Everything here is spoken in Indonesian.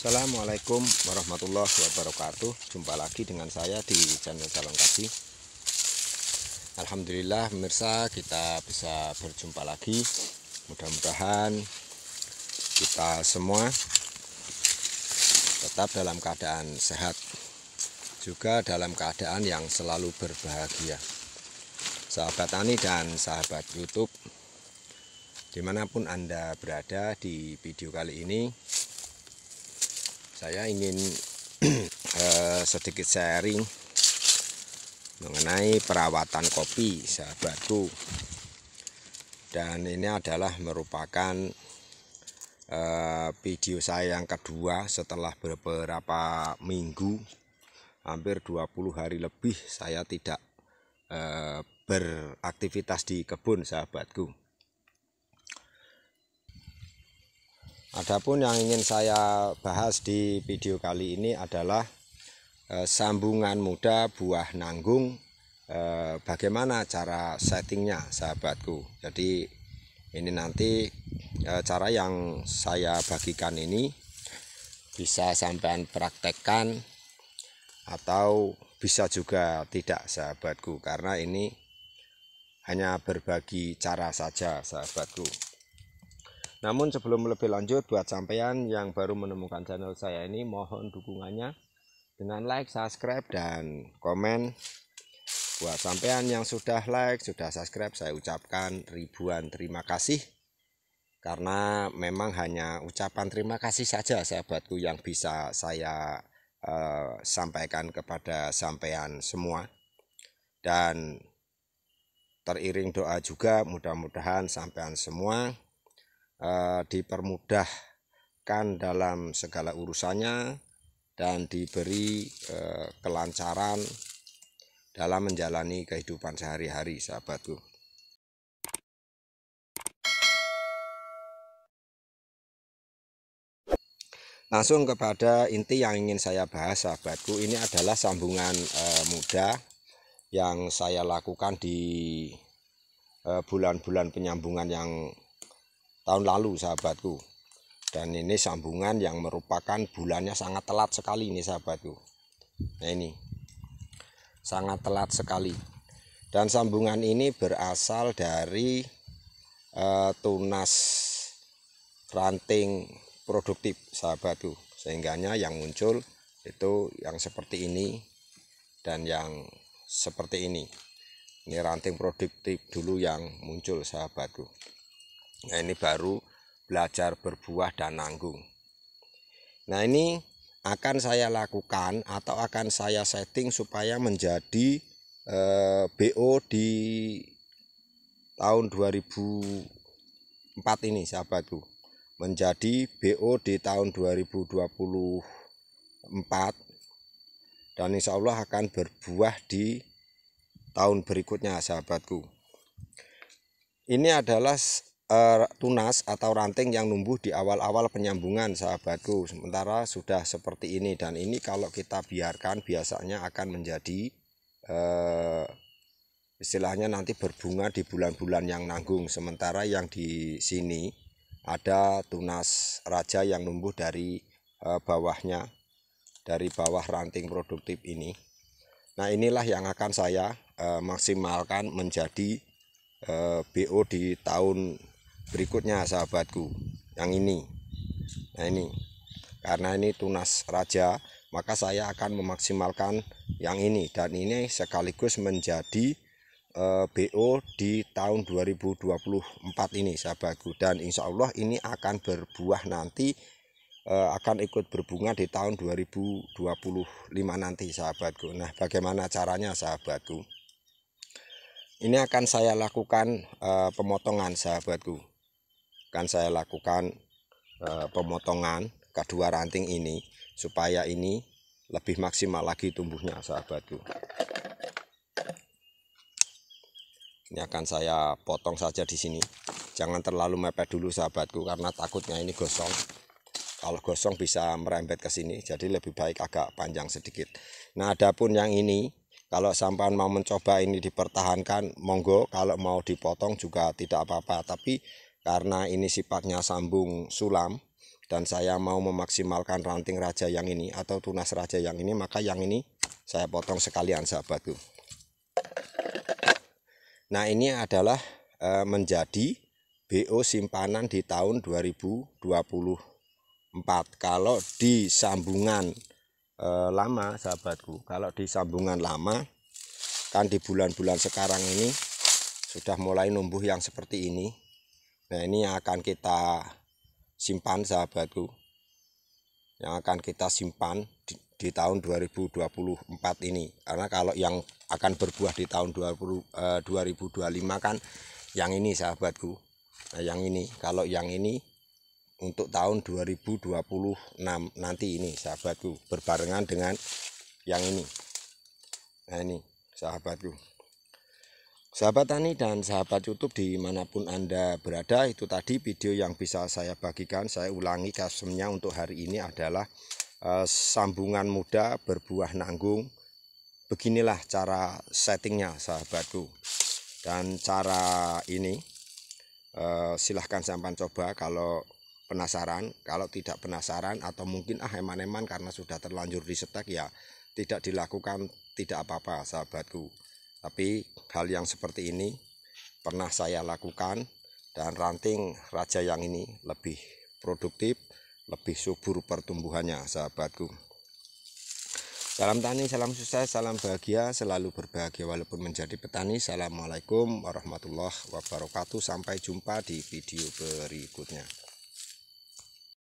Assalamualaikum warahmatullahi wabarakatuh Jumpa lagi dengan saya di channel Calon Kaji Alhamdulillah pemirsa kita bisa berjumpa lagi Mudah-mudahan kita semua tetap dalam keadaan sehat Juga dalam keadaan yang selalu berbahagia Sahabat Tani dan sahabat Youtube Dimanapun Anda berada di video kali ini saya ingin uh, sedikit sharing mengenai perawatan kopi sahabatku dan ini adalah merupakan uh, video saya yang kedua setelah beberapa minggu hampir 20 hari lebih saya tidak uh, beraktivitas di kebun sahabatku Adapun yang ingin saya bahas di video kali ini adalah eh, sambungan muda buah nanggung eh, bagaimana cara settingnya sahabatku. Jadi ini nanti eh, cara yang saya bagikan ini bisa sampean praktekkan atau bisa juga tidak sahabatku karena ini hanya berbagi cara saja sahabatku namun sebelum lebih lanjut buat sampean yang baru menemukan channel saya ini mohon dukungannya dengan like, subscribe dan komen. Buat sampean yang sudah like, sudah subscribe saya ucapkan ribuan terima kasih. Karena memang hanya ucapan terima kasih saja sahabatku yang bisa saya uh, sampaikan kepada sampean semua. Dan teriring doa juga mudah-mudahan sampean semua Eh, dipermudahkan dalam segala urusannya dan diberi eh, kelancaran dalam menjalani kehidupan sehari-hari sahabatku langsung kepada inti yang ingin saya bahas sahabatku ini adalah sambungan eh, muda yang saya lakukan di bulan-bulan penyambungan yang tahun lalu sahabatku dan ini sambungan yang merupakan bulannya sangat telat sekali ini sahabatku nah ini sangat telat sekali dan sambungan ini berasal dari uh, tunas ranting produktif sahabatku sehingganya yang muncul itu yang seperti ini dan yang seperti ini ini ranting produktif dulu yang muncul sahabatku Nah ini baru belajar berbuah dan nanggung. Nah ini akan saya lakukan atau akan saya setting supaya menjadi eh, BO di tahun 2004 ini sahabatku. Menjadi BO di tahun 2024 dan insya Allah akan berbuah di tahun berikutnya sahabatku. Ini adalah Eh, tunas atau ranting yang numbuh di awal-awal penyambungan sahabatku sementara sudah seperti ini dan ini kalau kita biarkan biasanya akan menjadi uh, istilahnya nanti berbunga di bulan-bulan yang nanggung sementara yang di sini ada tunas raja yang numbuh dari uh, bawahnya dari bawah ranting produktif ini nah inilah yang akan saya uh, maksimalkan menjadi BO di tahun berikutnya sahabatku yang ini nah ini karena ini tunas raja maka saya akan memaksimalkan yang ini dan ini sekaligus menjadi e, eh, BO di tahun 2024 ini sahabatku dan insya Allah ini akan berbuah nanti e, akan ikut berbunga di tahun 2025 nanti sahabatku nah bagaimana caranya sahabatku ini akan saya lakukan e, pemotongan sahabatku akan saya lakukan e, pemotongan kedua ranting ini supaya ini lebih maksimal lagi tumbuhnya sahabatku ini akan saya potong saja di sini jangan terlalu mepet dulu sahabatku karena takutnya ini gosong kalau gosong bisa merembet ke sini jadi lebih baik agak panjang sedikit nah adapun yang ini kalau sampan mau mencoba ini dipertahankan monggo kalau mau dipotong juga tidak apa-apa tapi karena ini sifatnya sambung sulam dan saya mau memaksimalkan ranting raja yang ini atau tunas raja yang ini, maka yang ini saya potong sekalian sahabatku. Nah, ini adalah eh, menjadi BO simpanan di tahun 2024. Kalau di sambungan e, lama, sahabatku, kalau di sambungan lama kan di bulan-bulan sekarang ini sudah mulai numbuh yang seperti ini Nah ini yang akan kita simpan sahabatku yang akan kita simpan di, di tahun 2024 ini karena kalau yang akan berbuah di tahun 20, eh, 2025 kan yang ini sahabatku nah, yang ini kalau yang ini untuk tahun 2026 nanti ini sahabatku berbarengan dengan yang ini nah ini sahabatku Sahabat tani dan sahabat YouTube dimanapun Anda berada, itu tadi video yang bisa saya bagikan. Saya ulangi kasusnya untuk hari ini adalah eh, sambungan muda berbuah nanggung. Beginilah cara settingnya sahabatku. Dan cara ini eh, silahkan sampan coba kalau penasaran. Kalau tidak penasaran atau mungkin ah eman-eman karena sudah terlanjur disetek ya tidak dilakukan tidak apa-apa sahabatku. Tapi hal yang seperti ini pernah saya lakukan dan ranting raja yang ini lebih produktif, lebih subur pertumbuhannya sahabatku. Salam tani, salam sukses, salam bahagia, selalu berbahagia walaupun menjadi petani. Assalamualaikum warahmatullahi wabarakatuh. Sampai jumpa di video berikutnya.